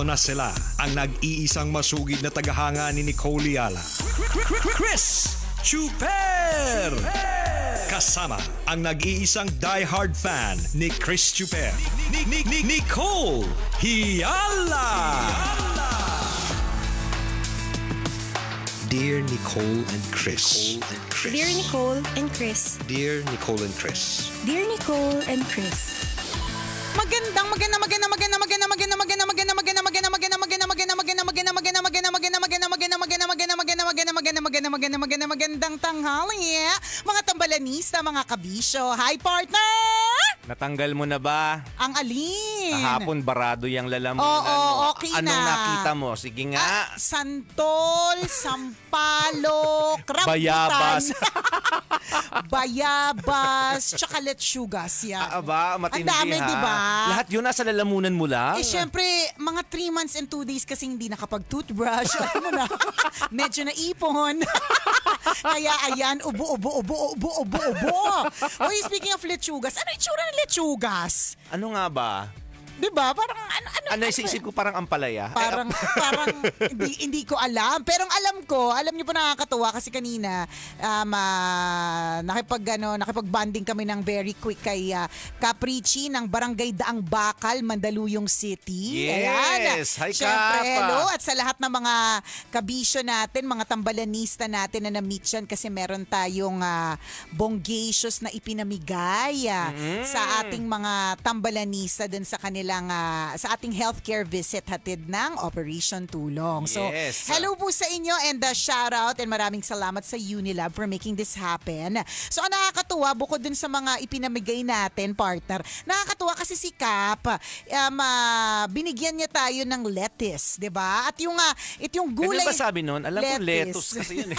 Narito na sila, ang nag-iisang masugid na tagahanga ni Nicole Yala. Chris Chuper! Kasama ang nag-iisang die-hard fan ni Chris Chuper. Ni, ni, ni, Nicole Hiala! Dear Nicole and Chris. Dear Nicole and Chris. Dear Nicole and Chris. Dear Nicole and Chris. Magandang maganda maganda maganda maganda maganda maganda maganda maganda, maganda, maganda, magandang tanghali. Eh. Mga tambalanista, mga kabisyo. Hi, partner! Natanggal mo na ba? Ang alin? Kahapon, barado yung lalamunan Oo, mo. okay Anong na. nakita mo? Sige nga. Ah, santol, sampalok, rambutan. Bayabas. bayabas, chocolate lechugas yan. Ah, Matindi Ang dami, ha? di ba? Lahat yun nasa lalamunan mo lang? Eh, syempre, mga 3 months and 2 days kasi hindi nakapag-toothbrush. Alam mo na, medyo naipon. Kaya ayan, ubo, ubo, ubo, ubo, ubo, ubo. Uy, speaking of lechugas, ano itsura ng lechugas? Ano nga ba? 'Di ba? Parang ano, ano ano Ano isisip eh. ko parang ampalaya? Parang parang hindi, hindi ko alam. Pero ang alam ko, alam niyo po nakakatuwa kasi kanina um, uh, nakipag ano, nakipag-bonding kami ng very quick kay uh, ah, Caprici ng Barangay Daang Bakal, Mandaluyong City. Yes! Ayan. Hi, Siyempre, Kapa! hello at sa lahat ng mga kabisyo natin, mga tambalanista natin na na-meet yan kasi meron tayong uh, ah, bonggacious na ipinamigay uh, mm. sa mm-hmm. ating mga tambalanista din sa kanila kanilang uh, ah, sa ating healthcare visit hatid ng Operation Tulong. Yes. So, hello po sa inyo and uh, ah, shout out and maraming salamat sa Unilab for making this happen. So, ang nakakatuwa bukod dun sa mga ipinamigay natin, partner, nakakatuwa kasi si Cap, um, uh, binigyan niya tayo ng lettuce, 'di ba? At yung uh, it yung gulay. Ano ba sabi noon? Alam lettuce. ko lettuce kasi yun eh.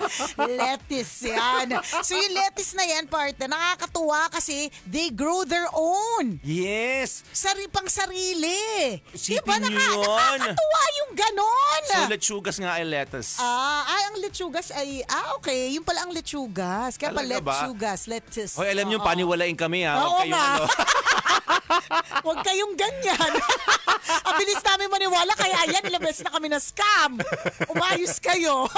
lettuce yan. So yung lettuce na yan, partner, nakakatuwa kasi they grow their own. Yes. Sarili may pang sarili. Isipin diba, naka, yun. Nakakatuwa yung ganon. So, lechugas nga ay lettuce. Ah, ay, ang lechugas ay, ah, okay. Yung pala ang lechugas. Kaya Talaga pa lechugas, lettuce. Hoy, alam oh, nyo, paniwalain kami ha. Oo okay, nga. Ano. Huwag kayong ganyan. ang bilis namin maniwala, kaya ayan, ilabas na kami na scam. Umayos kayo.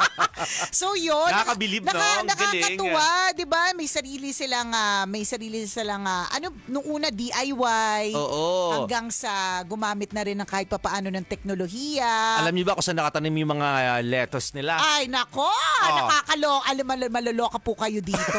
so yun. Nakakabilib, naka, no? Nakakatuwa, di ba? May sarili silang, uh, may sarili silang, uh, ano, nung una DIY, Oo. hanggang sa gumamit na rin ng kahit papaano ng teknolohiya. Alam niyo ba kung saan nakatanim yung mga uh, lettuce nila? Ay, nako! Oh. Nakakalo. Alam, mal- maloloka po kayo dito.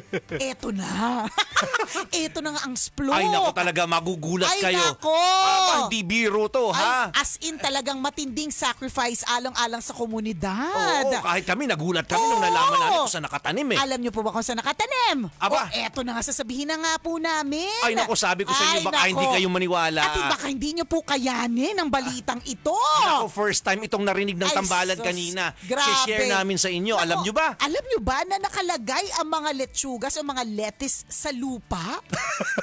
Eto na. Eto na nga ang splok. Ay, nako talaga. Magugulat Ay, kayo. Ay, nako! Ah, hindi biro to, ha? Ay, as in talagang matinding sacrifice alang-alang sa komunidad. Oo, kahit kami, nagulat kami Oo. nung nalaman namin kung saan nakatanim eh. Alam niyo po ba kung saan nakatanim? Aba. O, eto na nga sasabihin na nga po namin. Ay, nako, sabi ko sa inyo, baka hindi kayo maniwala. At baka hindi niyo po kayanin ang balitang ito. Ako, first time itong narinig ng tambalan sus, kanina. Grabe. share namin sa inyo. Naku, alam nyo ba? Alam nyo ba na nakalagay ang mga letsugas o mga lettuce sa lupa?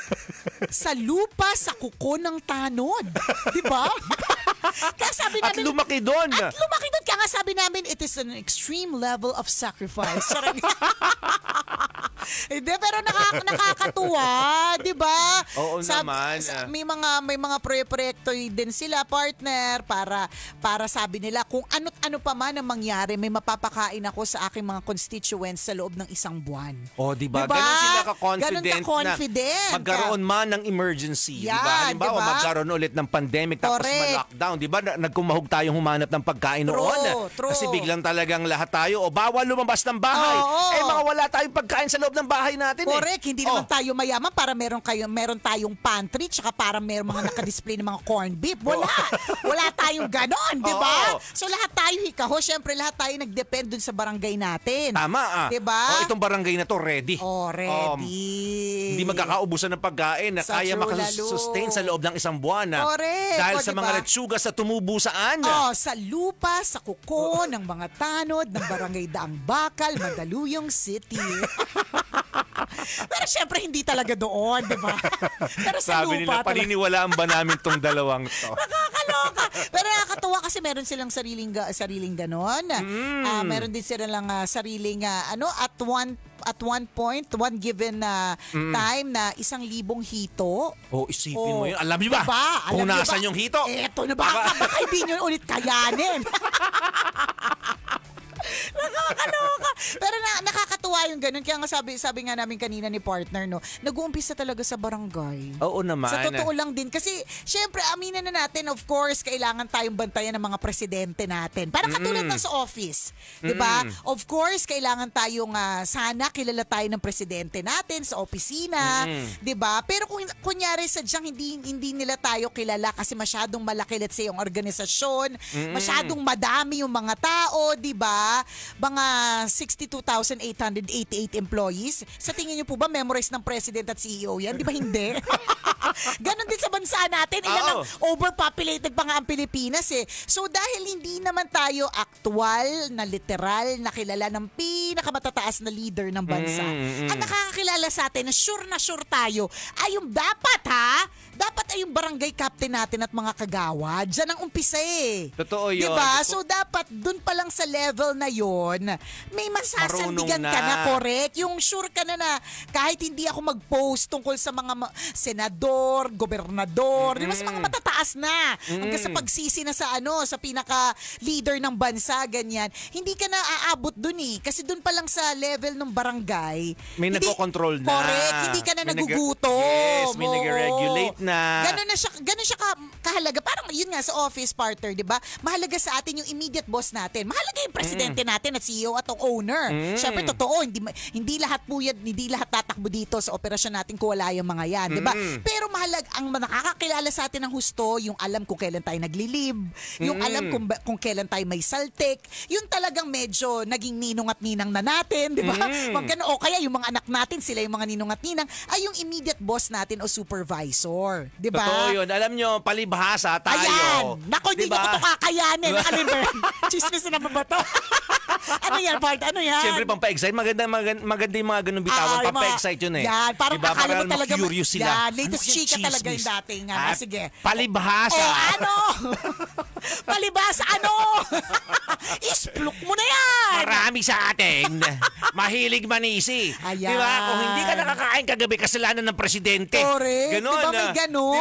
sa lupa, sa kuko ng tanod. Di ba? Kaya sabi namin, at lumaki doon. At lumaki doon. Kaya nga sabi namin, it is an extreme level of sacrifice. Hindi, eh, pero nakaka- nakakatuwa, di ba? Oo Sab- naman. Sa, ah. may mga may mga proyekto din sila, partner, para para sabi nila kung ano't ano pa man ang mangyari, may mapapakain ako sa aking mga constituents sa loob ng isang buwan. Oh, di ba? Diba? Ganun sila ka-confident ka na magkaroon man ng emergency, di ba? Halimbawa, diba? magkaroon ulit ng pandemic tapos Correct. ma-lockdown lockdown, di ba? Nagkumahog tayong humanap ng pagkain true, noon. True. Kasi biglang talagang lahat tayo, o bawal lumabas ng bahay. Oo, oo. Eh, makawala tayong pagkain sa loob ng bahay natin eh. Correct. eh. hindi oh. naman tayo mayaman para meron, kayo, meron tayong pantry, tsaka para meron mga naka-display ng mga corned beef. Wala. Oh. Wala tayong ganon, di ba? Oh. So lahat tayo hikaho, syempre lahat tayo nagdepend dun sa barangay natin. Tama ah. Di ba? Oh, itong barangay na to, ready. Oh, um, ready. Um, hindi magkakaubusan ng pagkain na sa kaya makasustain sa loob ng isang buwan. Ah. Correct. Dahil o, oh, sa diba? mga letsugas sa tumubusaan. Oh, sa lupa, sa kuko, ng mga tanod, ng barangay Daang Bakal, Madaluyong City. Pero syempre hindi talaga doon, di ba? Pero sa Sabi nila, lupa talaga. paniniwalaan ba namin tong dalawang to? Nakakaloka. Pero nakakatuwa kasi meron silang sariling sariling ganon. Hmm. Ah, meron din sila lang ah, sariling ah, ano at one at one point, one given na uh, mm. time na isang libong hito. Oh, isipin oh, mo yun. Alam niyo ba? Diba? Alam kung nasan ba? yung hito? Eto na ba? Diba? diba? Baka ibin yun ulit kayanin. Nakakaloka. Pero na, nakakatuwa yung ganun. Kaya nga sabi, sabi nga namin kanina ni partner, no, nag-uumpisa talaga sa barangay. Oo naman. Sa totoo lang din. Kasi, syempre, aminin na natin, of course, kailangan tayong bantayan ng mga presidente natin. Parang katulad mm ng sa office. Mm-hmm. Of course, kailangan tayong uh, sana kilala tayo ng presidente natin sa opisina. Mm-hmm. Pero kung kunyari sadyang hindi, hindi nila tayo kilala kasi masyadong malaki let's say yung organisasyon, mm masyadong madami yung mga tao, diba? mga 62,888 employees. Sa tingin niyo po ba memorize ng president at CEO yan? Di ba hindi? Ganon din sa bansa natin. Ilan ang overpopulated pa nga ang Pilipinas eh. So dahil hindi naman tayo aktual na literal na kilala ng pinakamatataas na leader ng bansa, mm-hmm. ang nakakakilala sa atin na sure na sure tayo ay yung dapat ha, dapat ay yung barangay captain natin at mga kagawa. Diyan ang umpisa eh. Totoo yun. Diba? So dapat dun pa lang sa level na yon, may masasalbigan na. ka na, correct? Yung sure ka na na kahit hindi ako mag-post tungkol sa mga ma- senador, gobernador, mm-hmm. di mga mm. matataas na, mm-hmm. hanggang sa mm. pagsisi na sa ano, sa pinaka-leader ng bansa, ganyan, hindi ka na aabot dun eh. Kasi dun pa lang sa level ng barangay, may hindi, nagko-control na. Correct, hindi ka na may nagugutom. yes, may Oo. nag-regulate na. Ganun na siya, ganun siya ka, kahalaga. Parang yun nga sa office partner, di ba? Mahalaga sa atin yung immediate boss natin. Mahalaga yung president. Mm Swerte natin e at CEO at owner. Mm. Siyempre, totoo, hindi, hindi lahat po yan, hindi lahat tatakbo dito sa operasyon natin kung wala yung mga yan. Mm. Diba? Pero mahalag, ang nakakakilala sa atin ng husto, yung alam kung kailan tayo naglilib, yung mm. alam kung, kung kailan tayo may saltik, yung talagang medyo naging ninong at ninang na natin, di ba? Mm. Wag ganun. O kaya yung mga anak natin, sila yung mga ninong at ninang, ay yung immediate boss natin o supervisor. Di ba? Totoo yun. Alam nyo, palibhasa tayo. Ayan. Nako, hindi diba? ko ito kakayanin. Alimber, ano chismis na ba to? ano yan, part? Ano yan? Siyempre, pampaexcite. Maganda, maganda, maganda yung mga ganun bitawan. Ah, pampa-excite yun eh. Yan, parang diba? akala mo talaga. curious sila. Yan, latest ano chika talaga yung dating. Ano, ah, sige. Palibhasa. Oh, ano? palibhasa, ano? Isplok mo na yan. Marami sa atin. Mahilig manisi. Ayan. Diba? Kung hindi ka nakakain kagabi, kasalanan ng presidente. Correct. Ganun. Diba may ah. ganun?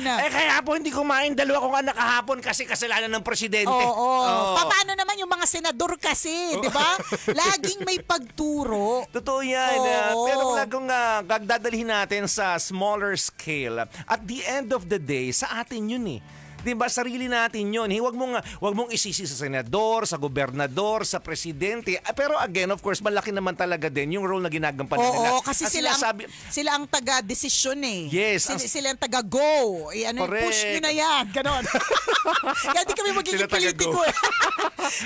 Diba? Eh, kaya po hindi kumain dalawa kong anak nakahapon kasi kasalanan ng presidente. Oo. Oh, oh. oh. Paano naman yung mga senador kasi, oh. di ba? Laging may pagturo. Totoo yan. Oo. Ah. Pero kung uh, ah, gagdadalhin natin sa smaller scale, at the end of the day, sa atin yun eh 'Di ba sarili natin 'yon. Hey, wag mong wag mong isisi sa senador, sa gobernador, sa presidente. Ah, pero again, of course, malaki naman talaga din yung role na ginagampanan Oo, nila. Oo, kasi, kasi sila sabi, sila ang taga-desisyon eh. Yes. Sila, ang, sila ang taga-go. Eh, ano, push niyo na yan. ganun. Kaya hindi kami magiging politiko eh.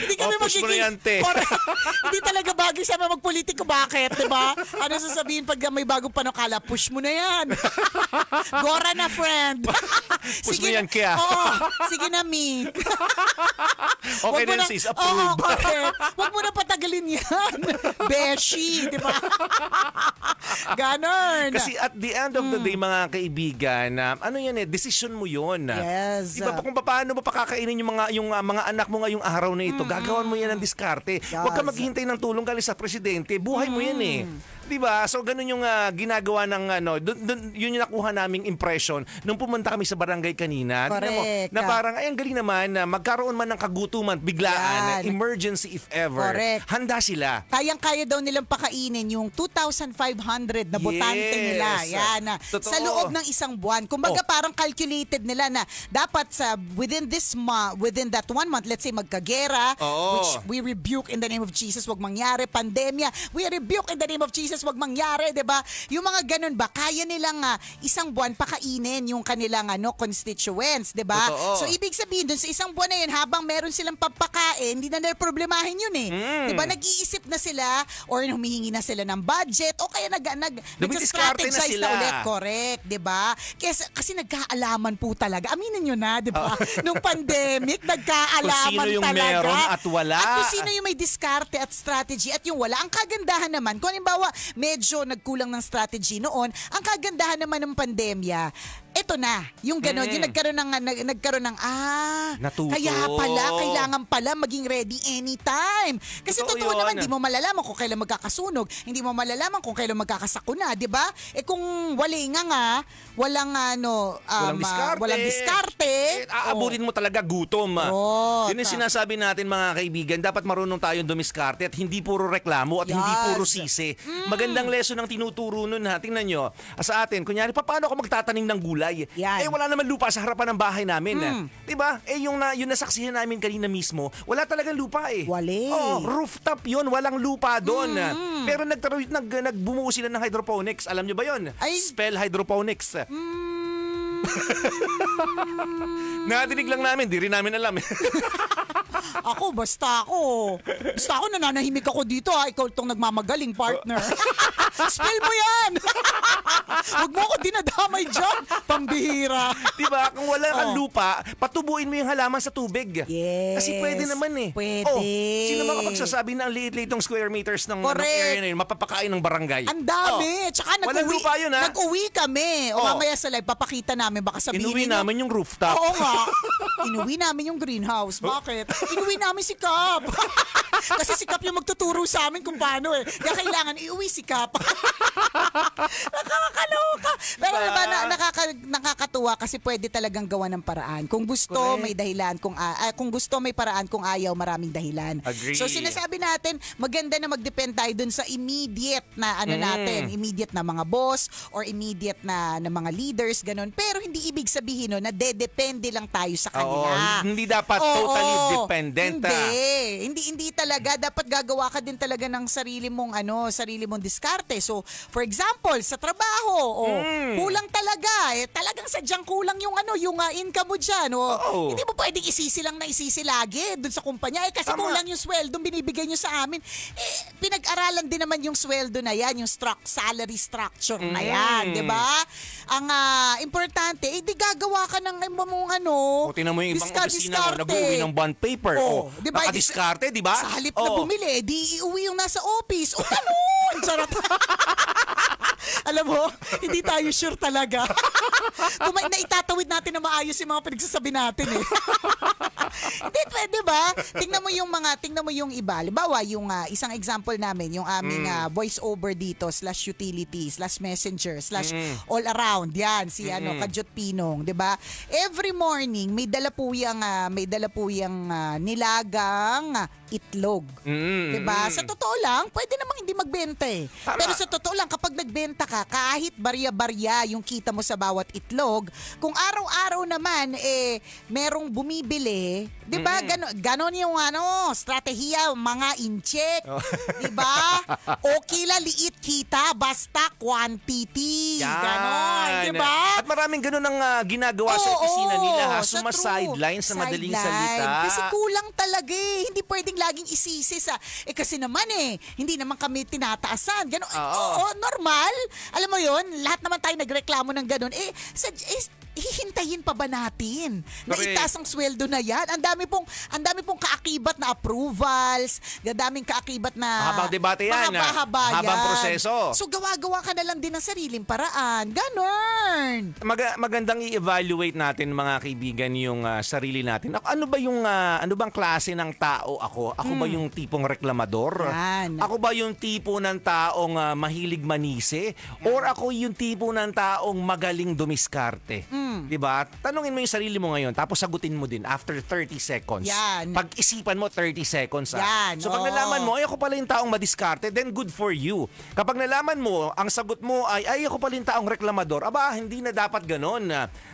hindi oh, kami oh, magiging... Yan, hindi talaga bagay sa mga magpolitiko. Bakit? Diba? Ano sasabihin pag may bagong panukala? Push mo na yan. Gora na, friend. push Sige, mo yan, kaya. Oo. Sige na, Mi. okay na, sis. Approve. Oh, okay. Huwag mo na patagalin yan. Beshi, di ba? Ganon. Kasi at the end of the day, hmm. mga kaibigan, um, ano yan eh, decision mo yun. Yes. pa kung paano mo pakakainin yung mga, yung, uh, mga anak mo ngayong araw na ito, mm. gagawan mo yan hmm. ng diskarte. Yes. Huwag ka maghintay ng tulong galing sa presidente. Buhay mm. mo yan eh. Hmm. 'Di ba? So ganun yung uh, ginagawa ng ano, dun, dun, yun yung nakuha naming impression nung pumunta kami sa barangay kanina. Correct. Mo, na parang ay ang galing naman na ah, magkaroon man ng kagutuman biglaan, Yan. emergency if ever. Correct. Handa sila. Kayang-kaya daw nilang pakainin yung 2,500 na botante yes. nila. Yan. Ah, Totoo. Sa loob ng isang buwan. Kumbaga oh. parang calculated nila na dapat sa within this month, within that one month, let's say magkagera, oh. which we rebuke in the name of Jesus, wag mangyari, pandemya, we rebuke in the name of Jesus, Diyos, wag mangyari, 'di ba? Yung mga ganun ba kaya nilang uh, isang buwan pakainin yung kanilang ano constituents, 'di ba? So ibig sabihin dun sa isang buwan na yun habang meron silang papakain, hindi na nila problemahin yun eh. Mm. 'Di ba? Nag-iisip na sila or humihingi na sila ng budget o kaya nag nag nag-strategize na, na ulit, correct, 'di ba? Kasi kasi nagkaalaman po talaga. Aminin niyo na, 'di ba? Oh. Nung pandemic, nagkaalaman kung sino yung talaga. Meron at wala. At kung sino yung may diskarte at strategy at yung wala. Ang kagandahan naman, kung halimbawa medyo nagkulang ng strategy noon. Ang kagandahan naman ng pandemya, eto na, yung gano'n, Mm. yung nagkaroon ng, nag, nagkaroon ng, ah, Natuto. kaya pala, kailangan pala maging ready anytime. Kasi Totoo totoo, naman, di mo malalaman kung kailan magkakasunog, hindi mo malalaman kung kailan magkakasakuna, di ba? Eh kung wali nga nga, walang ano, um, walang ah, diskarte. walang diskarte. Eh, aabutin mo talaga gutom. ah. Oh, yun yung ta- sinasabi natin mga kaibigan, dapat marunong tayong dumiskarte at hindi puro reklamo at hindi puro sisi. Magandang mm. lesson ang tinuturo nun ha. Tingnan nyo, ah, sa atin, kunyari, paano ako magtatanim ng gulay. Yan. Eh wala naman lupa sa harapan ng bahay namin. Mm. 'Di ba? Eh yung na, yung nasaksihan namin kanina mismo, wala talagang lupa eh. Wale. Oo, rooftop 'yon, walang lupa doon. Mm-hmm. Pero nag, nag nagbumuo sila ng hydroponics. Alam niyo ba 'yon? Spell hydroponics. Mm. Nadinig lang namin, di rin namin alam. Eh. ako, basta ako. Basta ako, nananahimik ako dito ha. Ah. Ikaw itong nagmamagaling partner. Spill mo yan! Huwag mo ako dinadamay dyan, pambihira. diba? Kung wala kang oh. lupa, patubuin mo yung halaman sa tubig. Yes. Kasi pwede naman eh. Pwede. Oh, sino makapagsasabi na ang liit-liit ng square meters ng, ng area na yun, mapapakain ng barangay? Ang dami. Oh. Tsaka nag-uwi, lupa yun, ha? nag-uwi kami. O oh. mamaya sa live, papakita namin namin, baka sabihin Inuwi nila, namin yung rooftop. Oo nga. Inuwi namin yung greenhouse. Oh. Bakit? Inuwi namin si Cap. Kasi si Cap yung magtuturo sa amin kung paano eh. Kaya kailangan iuwi si Cap. Nakakaloka. Pero diba? diba, na, nakaka, nakakatuwa kasi pwede talagang gawa ng paraan. Kung gusto, Correct. may dahilan. Kung, uh, kung gusto, may paraan. Kung ayaw, maraming dahilan. Agree. So sinasabi natin, maganda na mag-depend tayo dun sa immediate na ano mm. natin, immediate na mga boss or immediate na, na mga leaders, ganun. Pero pero hindi ibig sabihin no, na dedepende lang tayo sa kanila. Ah, oo, hindi dapat Oo, totally dependent. Ah. Hindi. Ah. hindi. Hindi talaga. Dapat gagawa ka din talaga ng sarili mong ano, sarili mong diskarte. So, for example, sa trabaho, oh, mm. kulang talaga. Eh, talagang sadyang kulang yung ano, yung uh, income mo dyan. Oh, Oo. Hindi mo pwedeng isisi lang na isisi lagi dun sa kumpanya. Eh, kasi Tama. kulang yung sweldo binibigay nyo sa amin. Eh, pinag-aralan din naman yung sweldo na yan, yung struct, salary structure mm. na yan. Hmm. ba diba? Ang uh, important estudyante, eh di gagawa ka ng iba mong ano. O tinan mo yung ibang opisina mo, oh, nag-uwi ng bond paper. O, oh, o oh, diba, nakadiskarte, Sa halip o. na bumili, eh, di iuwi yung nasa office. O ganun! Charot! Alam mo, hindi tayo sure talaga. Tuma- naitatawid natin na maayos yung mga pinagsasabi natin eh. Hindi, pwede ba? Tingnan mo yung mga, tingnan mo yung iba. Halimbawa, yung uh, isang example namin, yung aming mm. uh, ah, voice over dito, slash utility, slash messenger, slash mm. all around. Yan, si mm. ano, Kajot Pinong, di ba? Every morning, may dala po yung, uh, may dala po yung uh, nilagang itlog. Mm, diba? Sa totoo lang, pwede namang hindi magbenta eh. Tama. Pero sa totoo lang, kapag nagbenta ka, kahit barya-barya yung kita mo sa bawat itlog, kung araw-araw naman, eh, merong bumibili, di ba? Mm. Ganon, ganon yung ano, strategiya, mga incheck, oh. di ba? o kila liit kita, basta quantity. Yan. Ganon, di ba? At maraming ganon ang uh, ginagawa oh, sa opisina nila ha. Sumasideline sa, sa madaling salita. Kasi kulang talaga eh. Hindi pwedeng laging isisi sa, eh kasi naman eh, hindi naman kami tinataasan. Ganun, oo, oo normal. Alam mo yon lahat naman tayo nagreklamo ng ganun. Eh, sa, eh hihintayin pa ba natin na itaas ang sweldo na yan? Ang dami pong ang dami pong kaakibat na approvals, ang kaakibat na Habang debate yan. mahaba ah. Habang proseso. So gawa-gawa ka na lang din ng sariling paraan. Ganon. Mag- magandang i-evaluate natin mga kaibigan yung ah, sarili natin. Ako- Ano ba yung ah, ano bang klase ng tao ako? Ako ba hmm. yung tipong reklamador? Yan. Ako ba yung tipo ng taong ah, mahilig manise? Or ako yung tipo ng taong magaling dumiskarte? Hmm. Mm. 'Di ba? Tanungin mo 'yung sarili mo ngayon tapos sagutin mo din after 30 seconds. Yan. Pag-isipan mo 30 seconds. Ah. Yan, So pag oo. nalaman mo, ay ako pala 'yung taong madiskarte, then good for you. Kapag nalaman mo, ang sagot mo ay ay ako pala 'yung taong reklamador. Aba, hindi na dapat ganoon.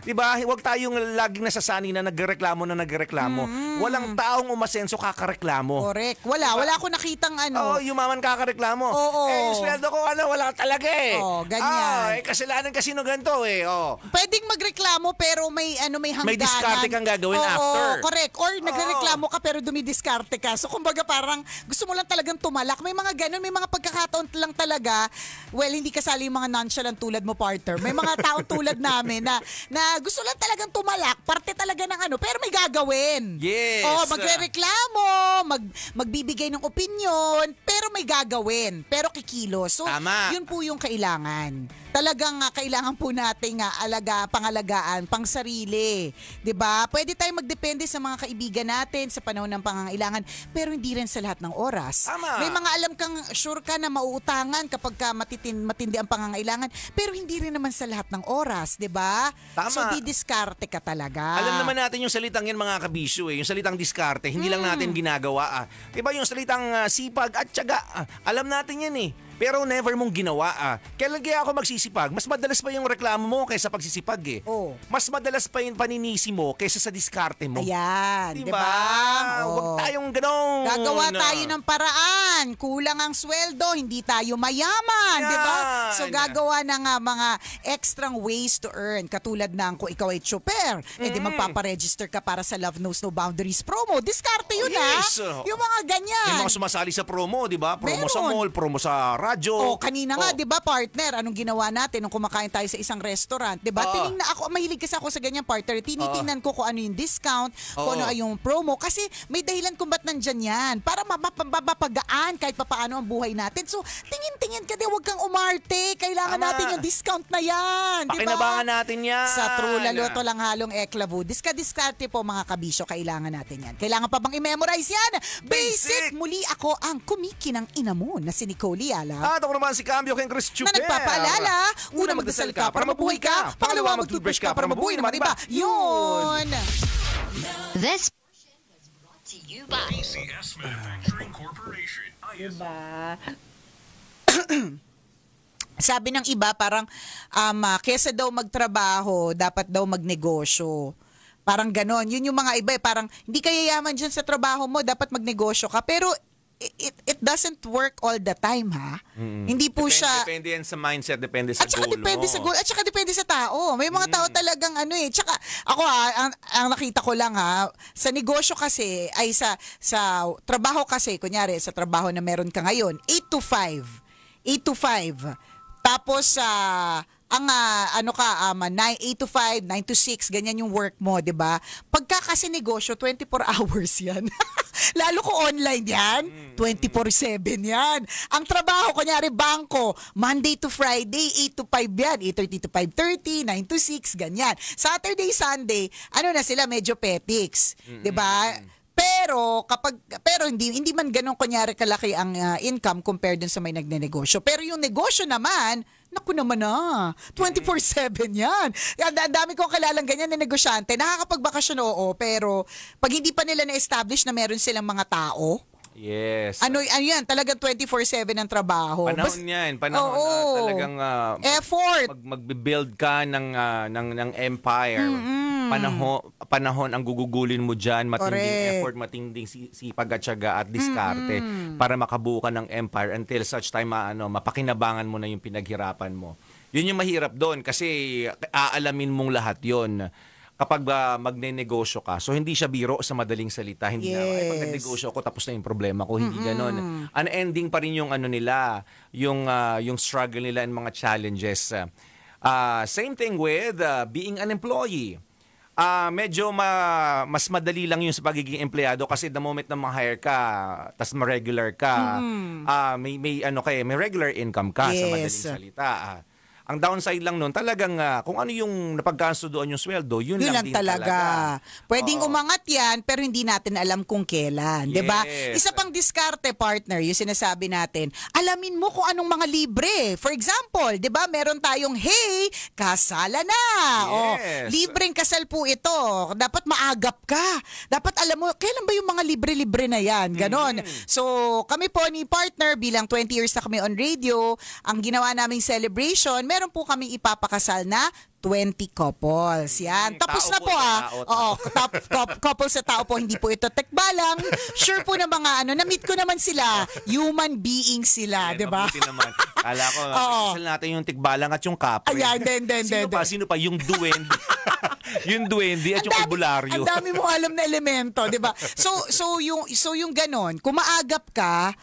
'Di ba? Huwag tayong laging nasasani na nagrereklamo na nagrereklamo. Mm. Walang taong umasenso kakareklamo. Correct. Wala, wala akong nakitang ano. Oh, yumaman kakareklamo. Oo. Eh, yung sweldo ko, ano, wala talaga eh. Oh, ganyan. Ah, eh, kasalanan kasi no ganto eh. Oh. Pwedeng magreklamo nagrereklamo pero may ano may hangganan. May diskarte kang gagawin Oo, after. correct. Or nagrereklamo ka pero dumidiskarte ka. So kumbaga parang gusto mo lang talagang tumalak. May mga ganun, may mga pagkakataon lang talaga. Well, hindi kasali yung mga nonchalant tulad mo, partner. May mga tao tulad namin na na gusto lang talagang tumalak. Parte talaga ng ano, pero may gagawin. Yes. Oo, magrereklamo, mag magbibigay ng opinion, pero may gagawin, pero kikilos. So Tama. yun po yung kailangan. Talagang ah, kailangan po nating ah, alaga, pangalaga alagaan, pang sarili. ba? Diba? Pwede tayong magdepende sa mga kaibigan natin sa panahon ng pangangailangan, pero hindi rin sa lahat ng oras. Tama. May mga alam kang sure ka na mauutangan kapag ka matitin, matindi ang pangangailangan, pero hindi rin naman sa lahat ng oras, di ba? Tama. So, didiskarte ka talaga. Alam naman natin yung salitang yan mga kabisyo eh, yung salitang diskarte, hindi mm. lang hmm. natin ginagawa ah. Diba yung salitang uh, sipag at tiyaga, ah, alam natin yan eh. Pero never mong ginawa ah. Kailan kaya ako magsisipag? Mas madalas pa yung reklamo mo kaysa pagsisipag eh. Oh. Mas madalas pa yung paninisi mo kaysa sa diskarte mo. Ayan, di ba? Oo. Huwag oh. tayong ganong. Gagawa tayo ng paraan. Kulang ang sweldo, hindi tayo mayaman, di ba? So gagawa na nga mga extra ways to earn. Katulad ng kung ikaw ay chopper, eh di mm. magpaparegister ka para sa Love Knows No Boundaries promo. Diskarte yun oh, ah. Yes. Yung mga ganyan. Yung mga sumasali sa promo, di ba? Promo sa mall, promo sa radyo. Oh, kanina nga, oh. 'di ba, partner? Anong ginawa natin nung kumakain tayo sa isang restaurant, 'di ba? Oh. Ah. na ako, mahilig kasi ako sa ganyan partner. Tinitingnan oh. ko kung ano yung discount, oh. kung ano ah. ay yung promo kasi may dahilan kung ba't nandiyan 'yan para mapapagaan kahit papaano ang buhay natin. So, tingin-tingin ka din, 'wag kang umarte. Kailangan Tama. natin yung discount na 'yan, 'di ba? Pakinabangan natin 'yan. Sa true laloto lang halong eklavo. Diska-diskarte po mga kabisyo, kailangan natin 'yan. Kailangan pa bang i-memorize 'yan? Basic! Basic! Muli ako ang kumikinang ng ina mo na si Nicole Yala. At ako naman si Cambio King Chris Chuper. Na nagpapaalala, una magdasal ka para mabuhay ka, pangalawa mag-toothbrush ka para mabuhay naman iba. Yun! This to you by ACS Manufacturing Corporation. Diba? Sabi ng iba parang um, ah, kesa daw magtrabaho, dapat daw magnegosyo. Parang ganon. Yun yung mga iba eh. Parang hindi ka yayaman dyan sa trabaho mo, dapat magnegosyo ka. Pero it it doesn't work all the time ha. Mm-hmm. Hindi po depende, siya depende yan sa mindset, depende sa at saka goal depende mo. sa goal at saka depende sa tao. May mga mm-hmm. tao mm. talagang ano eh. Tsaka ako ha, ah, ang, ang nakita ko lang ha, sa negosyo kasi ay sa sa trabaho kasi kunyari sa trabaho na meron ka ngayon, 8 to 5. 8 to 5. Tapos sa uh, ang uh, ano ka um, ah, 9 to 5, 9 to 6, ganyan yung work mo, 'di ba? Pagka kasi negosyo 24 hours 'yan. Lalo ko online 'yan, 24/7 mm. 'yan. Ang trabaho kunyari bangko, Monday to Friday 8 to 5 'yan, 8:30 to 5:30, 9 to 6, ganyan. Saturday, Sunday, ano na sila medyo petics, 'di ba? Pero kapag pero hindi hindi man ganun kunyari kalaki ang uh, income compared dun sa may nagnenegosyo. Pero yung negosyo naman, Naku naman na, 24-7 yan. Ang ang dami kong kilalang ganyan na negosyante. Nakakapagbakasyon, oo, pero pag hindi pa nila na-establish na meron silang mga tao, Yes. Ano, ano yan, talagang 24-7 ang trabaho. Panahon Bas, yan. Panahon oh, oh. Uh, talagang uh, effort. Mag, magbe-build ka ng, uh, ng, ng empire. Mm-mm. Mm. panahon, panahon ang gugugulin mo dyan, matinding Correct. effort, matinding sipag at syaga at diskarte para makabuo ka ng empire until such time maano, mapakinabangan mo na yung pinaghirapan mo. Yun yung mahirap doon kasi aalamin mong lahat yon kapag ba ah, magnenegosyo ka. So hindi siya biro sa madaling salita. Hindi na, ay Yes. pag ako tapos na yung problema ko, hindi ganoon. Unending pa rin yung ano nila, yung ah, yung struggle nila and mga challenges. Ah, same thing with ah, being an employee uh, medyo ma, mas madali lang yun sa pagiging empleyado kasi the moment na ma-hire ka, tas ma-regular ka, mm. uh, may, may, ano kay, eh, may regular income ka yes. sa madaling salita. Uh, ang downside lang noon, talagang uh, kung ano yung napagkaso doon yung sweldo, yun, yun lang, din talaga. talaga. Pwedeng Oo. umangat yan, pero hindi natin alam kung kailan. Yes. ba? Diba? Isa pang diskarte partner, yung sinasabi natin, alamin mo kung anong mga libre. For example, di ba meron tayong, hey, kasala na. Oh, yes. O, libreng kasal po ito. Dapat maagap ka. Dapat alam mo, kailan ba yung mga libre-libre na yan? Ganon. Mm-hmm. So, kami po ni partner, bilang 20 years na kami on radio, ang ginawa naming celebration, meron po kaming ipapakasal na 20 couples. Mm, Yan. Hmm, Tapos na po, ah. Tao, Oo, top, top, couples sa tao po, hindi po ito tekbalang. Sure po na mga ano, na-meet ko naman sila. Human being sila, di ba? naman. Kala ko, Oo. kasal natin yung tikbalang at yung kapre. Ayan, den, den, sino pa, sino pa? Yung duwende. yung duwende at yung dami- albularyo. Ang dami mo alam na elemento, di ba? So, so yung, so yung ganon, kung maagap ka,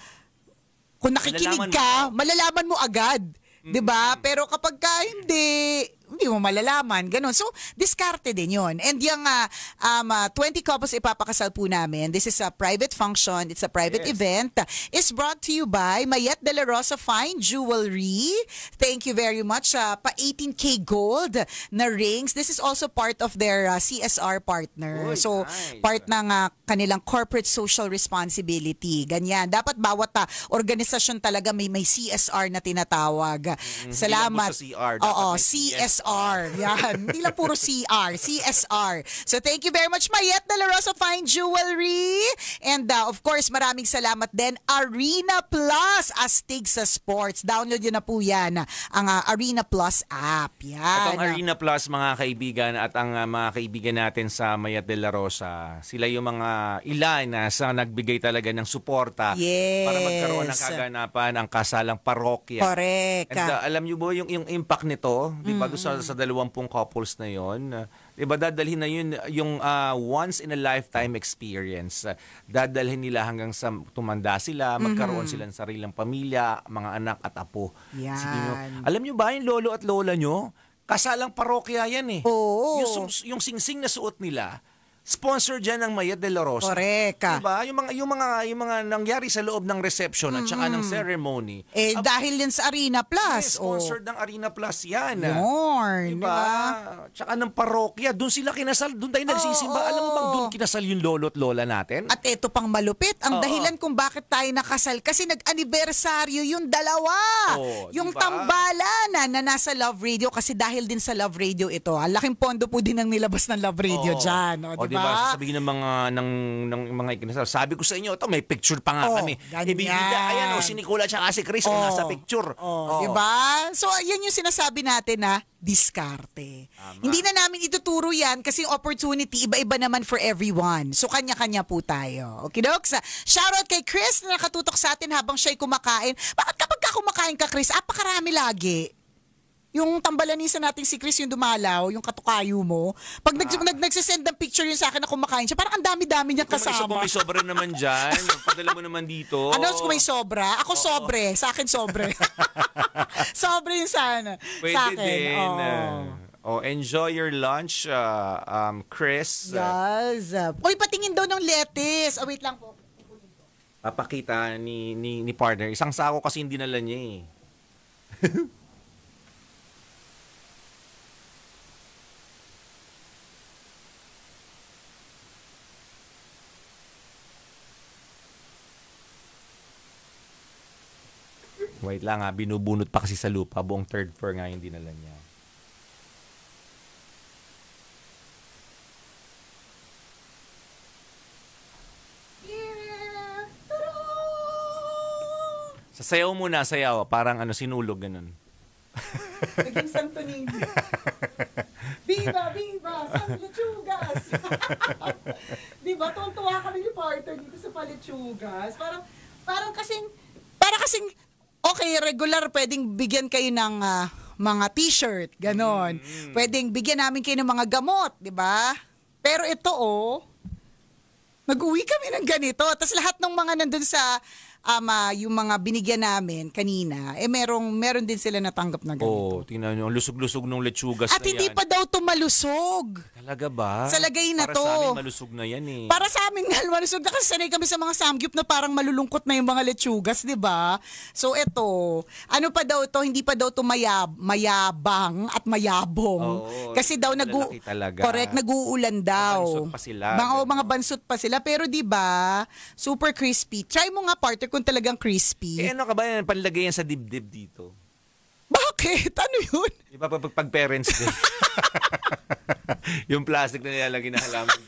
kung nakikinig Malalaman mo. ka, malalaman mo agad 'Di ba? Pero kapag ka hindi, hindi mo malalaman, ganun. So, diskarte din yon And yung uh, um, uh, ah, 20 couples ipapakasal po namin, this is a private function, it's a private yes. event, is brought to you by Mayet De La Rosa Fine Jewelry. Thank you very much. Uh, pa 18K gold na rings. This is also part of their uh, CSR partner. Uy, so, nice. part ng uh, kanilang corporate social responsibility. Ganyan. Dapat bawat uh, organisasyon talaga may may CSR na tinatawag. Mm, Salamat. Sa CR, Oo, CSR. CSR. Yan. Hindi lang puro CR. CSR. So thank you very much, Mayette De La Rosa Fine Jewelry. And uh, of course, maraming salamat din, Arena Plus Astig sa Sports. Download nyo na po yan, ang uh, Arena Plus app. Yan. At ang Arena Plus, mga kaibigan, at ang uh, mga kaibigan natin sa Mayette De La Rosa, sila yung mga ilan na uh, sa nagbigay talaga ng suporta yes. para magkaroon ng kaganapan ang kasalang parokya. Correct. And uh, alam nyo ba yung, yung impact nito, mm-hmm. di ba, mm-hmm. sa sa, sa dalawampung couples na yon, uh, iba dadalhin na yun yung uh, once in a lifetime experience. dadalhin nila hanggang sa tumanda sila, mhm. magkaroon mm-hmm. sila ng sarilang pamilya, mga anak at apo. Yan. Sige nyo, alam nyo ba yung lolo at lola nyo? Kasalang parokya yan eh. Oo. Yung, yung singsing na suot nila, sponsor diyan ng Maya de la Rosa. Correct. Diba? Yung mga yung mga yung mga nangyari sa loob ng reception at saka ng ceremony. Eh Ab- dahil din sa Arena Plus. sponsored oh. ng Arena Plus 'yan. Yun, Diba? diba? Tsaka ng parokya, doon sila kinasal, doon tayo nagsisimba. oo. Alam mo bang doon kinasal yung lolo at lola natin? At ito pang malupit, ang Oo. dahilan kung bakit tayo nakasal kasi nag-anibersaryo yung dalawa. Oo, yung diba? tambalan na nasa Love Radio kasi dahil din sa Love Radio ito. Ang ah, laking pondo po din ang nilabas ng Love Radio Oo. dyan. O, O, diba? 'di ba? Diba? Sasabihin ng mga ng ng mga ikinasal. Sabi ko sa inyo, to may picture pa nga Oh, kami. Eh, ganyan. Ibigila, ayan oh, si Nicola tsaka si Chris oh, nasa picture. Oh, oh. 'di ba? So yan yung sinasabi natin na diskarte. Tama. Hindi na namin ituturo 'yan kasi opportunity iba-iba naman for everyone. So kanya-kanya po tayo. Okay, Docs? Shoutout kay Chris na nakatutok sa atin habang siya'y kumakain. Bakit kapag ka kumakain ka, Chris, apakarami lagi? yung tambalanisan natin si Chris yung dumalaw, yung katukayo mo, pag nag, ah. nag nagsisend ng picture yun sa akin na kumakain siya, parang ang dami-dami niya kasama. Kung may sobra, naman dyan, padala mo naman dito. Ano kung may sobra? Ako Oo. sobre, sa akin sobre. sobre yun sana. Ano, Pwede sa akin. din. Oh. Oh, enjoy your lunch, uh, um, Chris. Yes. Uy, patingin daw ng lettuce. Oh, wait lang po. Papakita ni, ni, ni partner. Isang sako kasi hindi nala niya eh. wait lang ha, ah. binubunot pa kasi sa lupa, buong third floor nga hindi na lang niya. Sa sayaw muna, sayaw. Parang ano, sinulog, ganun. Naging santo ninyo. Viva, viva, San Lechugas! Di ba? Tuwan-tuwa kami ni partner dito sa Palechugas. Parang, parang kasing, parang kasing okay, regular, pwedeng bigyan kayo ng uh, mga t-shirt, ganon. Mm-hmm. Pwedeng bigyan namin kayo ng mga gamot, di ba? Pero ito, oh, mag-uwi kami ng ganito. Tapos lahat ng mga nandun sa um, uh, yung mga binigyan namin kanina, eh merong, meron din sila natanggap na ganito. oh, tingnan niyo, ang lusog-lusog ng lechugas At na hindi yan. pa daw to malusog. Talaga ba? Sa lagay na Para to. Para sa amin malusog na yan eh. Para sa amin nga malusog na kasi sanay kami sa mga samgyup na parang malulungkot na yung mga lechugas, di ba? So ito, ano pa daw to, hindi pa daw to mayab, mayabang at mayabong. Oo, kasi daw nagu correct, nag-uulan daw. Bansot pa sila. Mga, oh, mga bansot pa sila. Pero di ba, super crispy. Try mo nga partner kung talagang crispy. Eh ano ka ba yan, panlagay yan sa dibdib dito? Bakit? Ano yun? Iba pa pag parents din. yung plastic na nilalagay na halaman.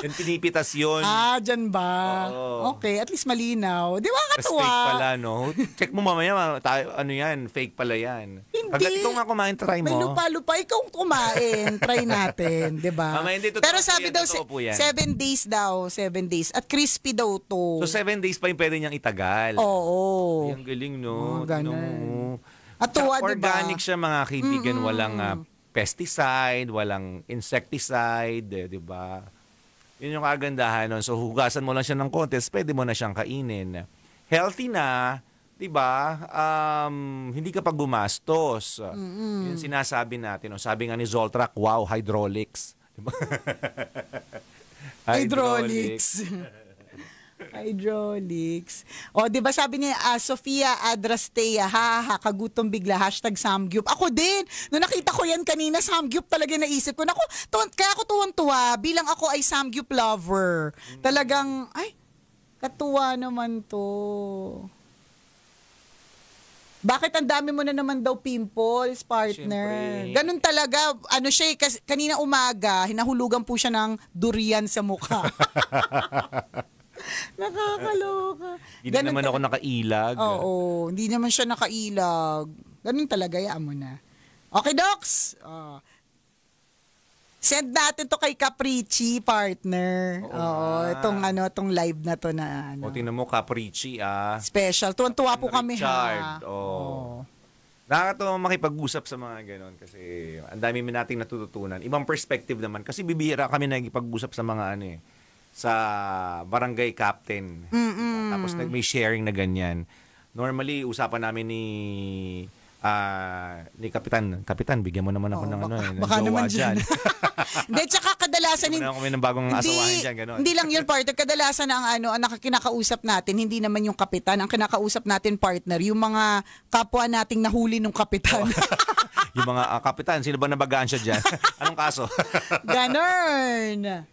yung tinipitas yun. Ah, dyan ba? Oo. Okay, at least malinaw. Di ba katuwa? fake pala, no? Check mo mamaya, tayo, ano yan, fake pala yan. Hindi. Pag ikaw nga kumain, try mo. May mo. lupa-lupa. Ikaw kumain. Try natin. Di ba? Mama, hindi totoo Pero sabi yan, daw, totoo po yan. seven days daw. Seven days. At crispy daw to. So, seven days pa yung pwede niyang itagal. Oo. Ay, ang galing, no? Oo, oh, ganun. No. At tuwa, diba? Organic siya mga kaibigan, mm-hmm. walang uh, pesticide, walang insecticide, eh, 'di ba? 'Yun yung kagandahan nun. So hugasan mo lang siya ng konti, pwede mo na siyang kainin. Healthy na, 'di ba? Um, hindi ka pa gumastos. Mm-hmm. Yun sinasabi natin, sabi nga ni Zoltrak, wow, hydraulics. Diba? hydraulics. hydraulics. Hydraulics. O, di ba sabi ni uh, ah, Sofia Adrastea, ha, ha, kagutom bigla, hashtag Samgyup. Ako din, no nakita ko yan kanina, Samgyup talaga naisip ko. Naku, tuwan, kaya ako tuwan-tuwa, bilang ako ay Samgyup lover. Talagang, ay, katuwa naman to. Bakit ang dami mo na naman daw pimples, partner? Siyempre. Ganun talaga. Ano siya, eh, kanina umaga, hinahulugan po siya ng durian sa mukha. Nakakaloka. Hindi Ganun naman ako nakailag. Oo, hindi naman siya nakailag. Ganun talaga, yaan mo na. Okay, Docs! Oh. Send natin to kay Capricci, partner. Oo, Oo, itong ano, itong live na to na ano. O tingnan mo, Capricci ah. Special. Tuwan-tuwa po kami Richard, ha. oo. Nakakatawa makipag-usap sa mga ganon kasi ang dami nating natututunan. Ibang perspective naman kasi bibihira kami nagipag-usap sa mga ano eh, sa barangay captain. Mm-mm. Tapos nag may sharing na ganyan. Normally usapan namin ni uh, ni Kapitan, Kapitan, bigyan mo naman ako oh, ng baka, ano, eh, ng naman dyan. Hindi, tsaka kadalasan... Bigyan kami ng bagong hindi, asawahin dyan, ganun. Hindi lang yun, partner. Kadalasan ang, ano, ang nakakinakausap natin, hindi naman yung Kapitan. Ang kinakausap natin, partner, yung mga kapwa nating nahuli ng Kapitan. yung mga, uh, Kapitan, sino ba nabagaan siya dyan? Anong kaso? Ganon.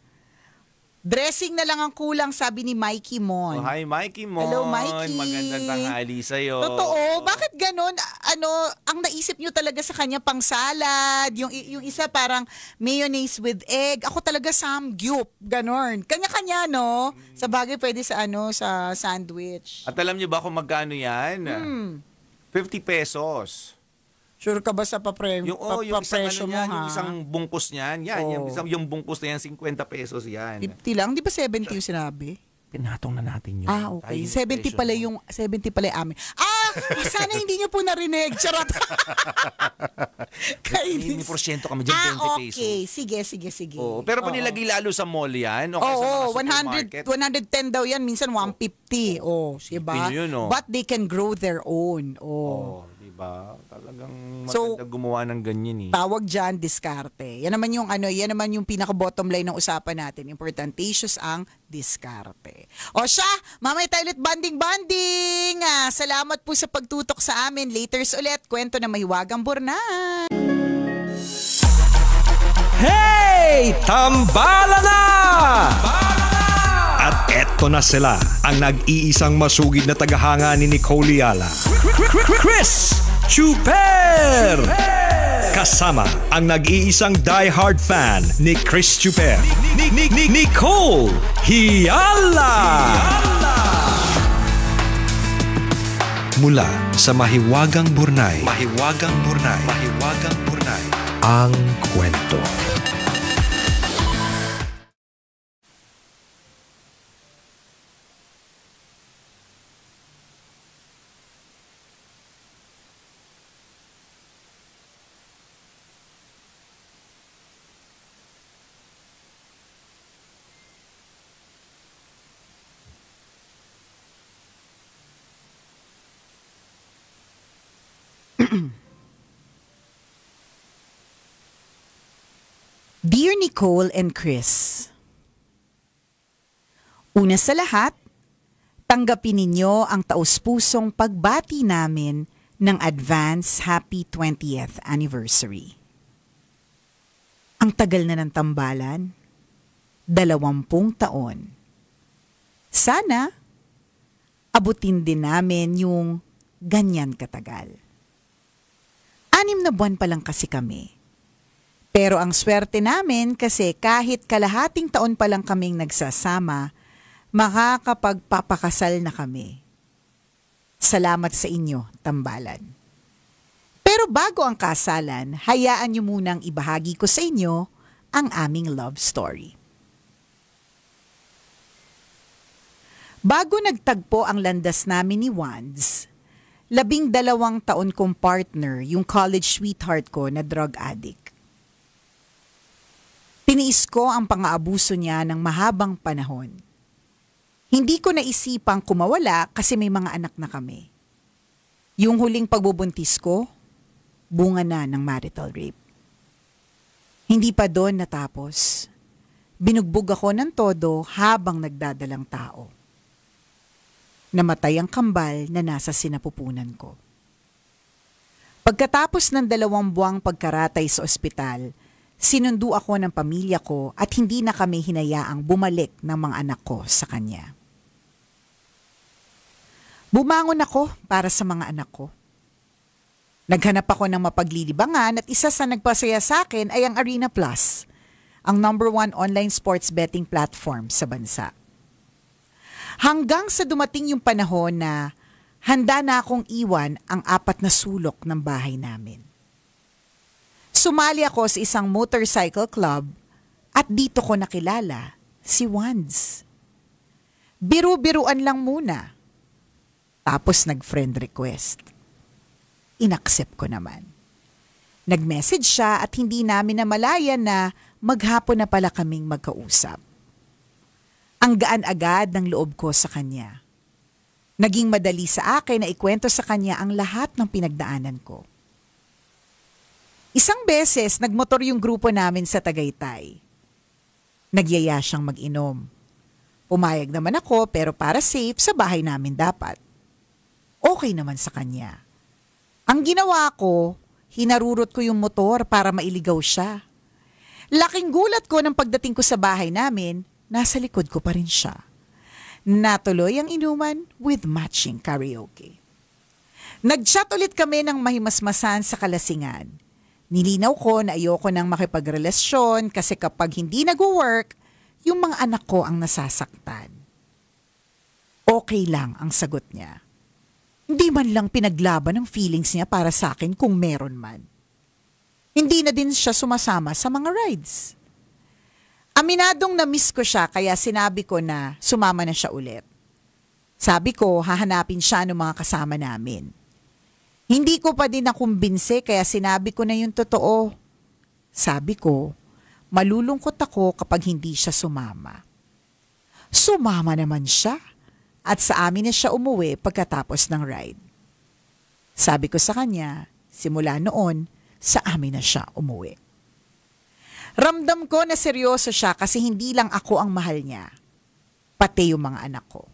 Dressing na lang ang kulang, sabi ni Mikey Mon. Oh, hi, Mikey Mon. Hello, Mikey. Magandang tanghali sa'yo. Totoo. Bakit ganun? Ano, ang naisip nyo talaga sa kanya pang salad. Yung, yung isa parang mayonnaise with egg. Ako talaga samgyup. Ganun. Kanya-kanya, no? Mm. Sa bagay pwede sa ano, sa sandwich. At alam nyo ba kung magkano yan? Hmm. 50 pesos. Sure ka ba sa papre yung, oh, yung isang, ano mo yan, ha? Yung isang bungkus niyan, yan, oh. yung, isang, yung bungkus na yan, 50 pesos yan. 50 lang? Di ba 70 yung sinabi? Pinatong na natin yun. Ah, okay. Ay, 70 pala yung, 70 pala yung amin. Ah! Sana hindi niyo po narinig. Charot! Kainis. May porsyento kami dyan, ah, 20 pesos. Ah, okay. Sige, sige, sige. Oh, pero pag nilagay lalo sa mall yan, o kaya Oo, sa mga 100, 110 daw yan, minsan 150. Oo, oh, diba? Yun, oh. But they can grow their own. Oh. Oo. Oh ba? Talagang maganda So, gumawa ng ganyan eh. Tawag diyan diskarte. Yan naman yung ano, yan naman yung pinaka-bottom line ng usapan natin. Important ang diskarte. O siya, mamay tayo ulit banding-banding. Ah, salamat po sa pagtutok sa amin. Laters ulit, kwento na mahiwagang burnan. Hey! Tambala na! At eto na sila, ang nag-iisang masugid na tagahanga ni Nicole Yala. Chris Chuper! Kasama ang nag-iisang die-hard fan ni Chris Chuper. Ni, ni, ni, Nicole Hiala! Mula sa Mahiwagang Burnay. Mahiwagang Burnay. Mahiwagang Burnay. Ang kwento. Dear Nicole and Chris, Una sa lahat, tanggapin ninyo ang taus-pusong pagbati namin ng advance happy 20th anniversary. Ang tagal na ng tambalan, dalawampung taon. Sana, abutin din namin yung ganyan katagal. Anim na buwan pa lang kasi kami pero ang swerte namin kasi kahit kalahating taon pa lang kaming nagsasama, makakapagpapakasal na kami. Salamat sa inyo, tambalan. Pero bago ang kasalan, hayaan niyo munang ibahagi ko sa inyo ang aming love story. Bago nagtagpo ang landas namin ni Wands, labing dalawang taon kong partner, yung college sweetheart ko na drug addict. Piniis ko ang pang-aabuso niya ng mahabang panahon. Hindi ko naisipang kumawala kasi may mga anak na kami. Yung huling pagbubuntis ko, bunga na ng marital rape. Hindi pa doon natapos. Binugbog ako ng todo habang nagdadalang tao. Namatay ang kambal na nasa sinapupunan ko. Pagkatapos ng dalawang buwang pagkaratay sa ospital, Sinundo ako ng pamilya ko at hindi na kami hinayaang bumalik ng mga anak ko sa kanya. Bumangon ako para sa mga anak ko. Naghanap ako ng mapaglilibangan at isa sa nagpasaya sa akin ay ang Arena Plus, ang number one online sports betting platform sa bansa. Hanggang sa dumating yung panahon na handa na akong iwan ang apat na sulok ng bahay namin sumali ako sa isang motorcycle club at dito ko nakilala si Wands. Biru-biruan lang muna. Tapos nag-friend request. Inaccept ko naman. Nag-message siya at hindi namin namalayan na maghapon na pala kaming magkausap. Ang gaan agad ng loob ko sa kanya. Naging madali sa akin na ikwento sa kanya ang lahat ng pinagdaanan ko Isang beses, nagmotor yung grupo namin sa Tagaytay. Nagyaya siyang mag-inom. Pumayag naman ako pero para safe, sa bahay namin dapat. Okay naman sa kanya. Ang ginawa ko, hinarurot ko yung motor para mailigaw siya. Laking gulat ko nang pagdating ko sa bahay namin, nasa likod ko pa rin siya. Natuloy ang inuman with matching karaoke. Nagchat ulit kami ng mahimasmasan sa kalasingan. Nilinaw ko na ayoko nang makipagrelasyon kasi kapag hindi nag-work, yung mga anak ko ang nasasaktan. Okay lang ang sagot niya. Hindi man lang pinaglaban ang feelings niya para sa akin kung meron man. Hindi na din siya sumasama sa mga rides. Aminadong na-miss ko siya kaya sinabi ko na sumama na siya ulit. Sabi ko, hahanapin siya ng mga kasama namin. Hindi ko pa din nakumbinse kaya sinabi ko na yung totoo. Sabi ko, malulungkot ako kapag hindi siya sumama. Sumama naman siya at sa amin na siya umuwi pagkatapos ng ride. Sabi ko sa kanya, simula noon, sa amin na siya umuwi. Ramdam ko na seryoso siya kasi hindi lang ako ang mahal niya, pati yung mga anak ko.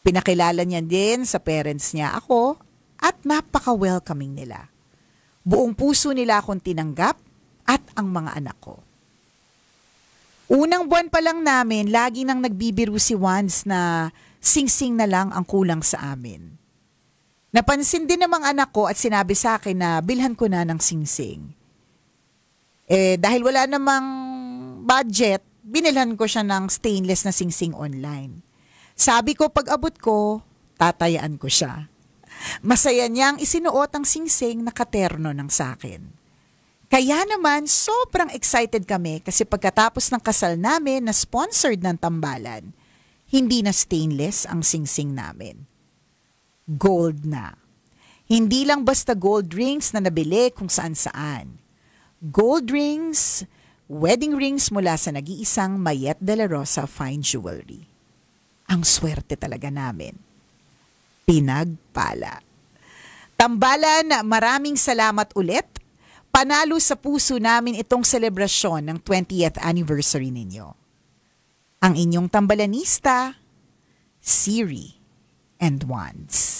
Pinakilala niya din sa parents niya ako at napaka-welcoming nila. Buong puso nila akong tinanggap at ang mga anak ko. Unang buwan pa lang namin, lagi nang nagbibiro si Wands na singsing na lang ang kulang sa amin. Napansin din ng mga anak ko at sinabi sa akin na bilhan ko na ng singsing. Eh dahil wala namang budget, binilhan ko siya ng stainless na singsing online. Sabi ko pag abot ko, tatayaan ko siya. Masaya niyang isinuot ang singsing na katerno ng sakin. Kaya naman, sobrang excited kami kasi pagkatapos ng kasal namin na sponsored ng tambalan, hindi na stainless ang singsing namin. Gold na. Hindi lang basta gold rings na nabili kung saan-saan. Gold rings, wedding rings mula sa nag-iisang Mayet de la Rosa Fine Jewelry. Ang swerte talaga namin pinagpala. Tambalan, maraming salamat ulit. Panalo sa puso namin itong selebrasyon ng 20th anniversary ninyo. Ang inyong tambalanista, Siri and Wands.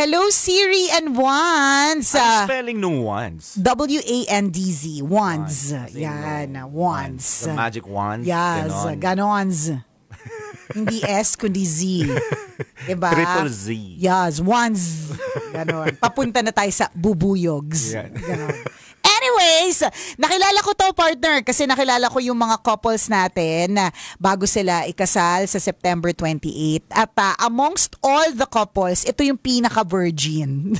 Hello, Siri and Wands. Ang uh, spelling nung Wands? W-A-N-D-Z. Wands. wands. Yan. No. Wands. The magic wands. Yes. Ganons. Hindi S, kundi Z. Diba? Triple Z. Yes. Wands. Ganon. Papunta na tayo sa bubuyogs. Ganon. Anyways, nakilala ko to partner kasi nakilala ko yung mga couples natin bago sila ikasal sa September 28. At uh, amongst all the couples, ito yung pinaka-virgin.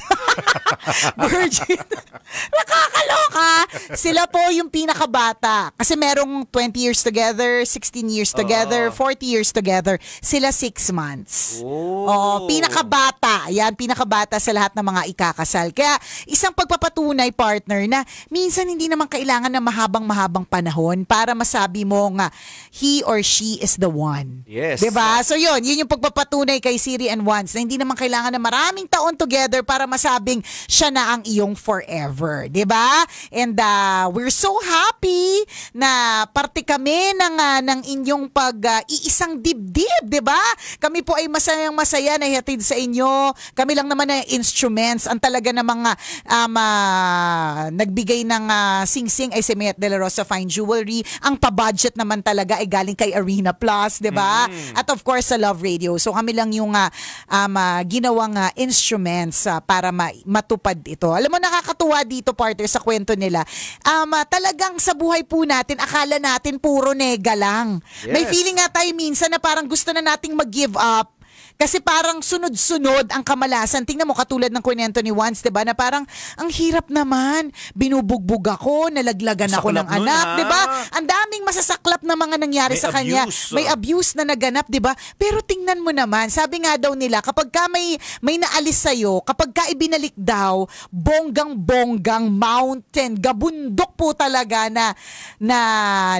virgin. Nakakaloka. Sila po yung pinakabata. Kasi merong 20 years together, 16 years together, uh. Ah. 40 years together. Sila 6 months. Oh. Oh, pinakabata. Yan, pinakabata sa lahat ng mga ikakasal. Kaya isang pagpapatunay partner na minsan minsan hindi naman kailangan ng mahabang-mahabang panahon para masabi mo nga he or she is the one. Yes. 'Di ba? So 'yun, 'yun yung pagpapatunay kay Siri and Once na hindi naman kailangan ng maraming taon together para masabing siya na ang iyong forever, 'di ba? And uh, we're so happy na parte kami ng uh, ng inyong pag-iisang uh, dibdib, 'di ba? Kami po ay masayang masaya na hatid sa inyo. Kami lang naman na instruments ang talaga ng mga um, uh, nagbigay ng ng uh, ah, Sing Sing ay si Mayat De La Rosa Fine Jewelry. Ang pa-budget naman talaga ay galing kay Arena Plus, di ba? Mm. At of course sa Love Radio. So kami lang yung uh, um, uh, ginawang uh, instruments uh, para ma- matupad ito. Alam mo, nakakatuwa dito, partner, sa kwento nila. Um, uh, talagang sa buhay po natin, akala natin puro nega lang. Yes. May feeling nga tayo minsan na parang gusto na nating mag-give up kasi parang sunod-sunod ang kamalasan. Tingnan mo katulad ng kwento ni Once, 'di ba? Na parang ang hirap naman. Binubugbog ako, nalaglagan Saklap ako ng anak, 'di ba? Ah. Ang daming masasaklap na mga nangyari may sa abuse, kanya. Uh. Oh. May abuse na naganap, 'di ba? Pero tingnan mo naman, sabi nga daw nila kapag ka may may naalis sa iyo, kapag ka ibinalik daw, bonggang-bonggang mountain, gabundok po talaga na na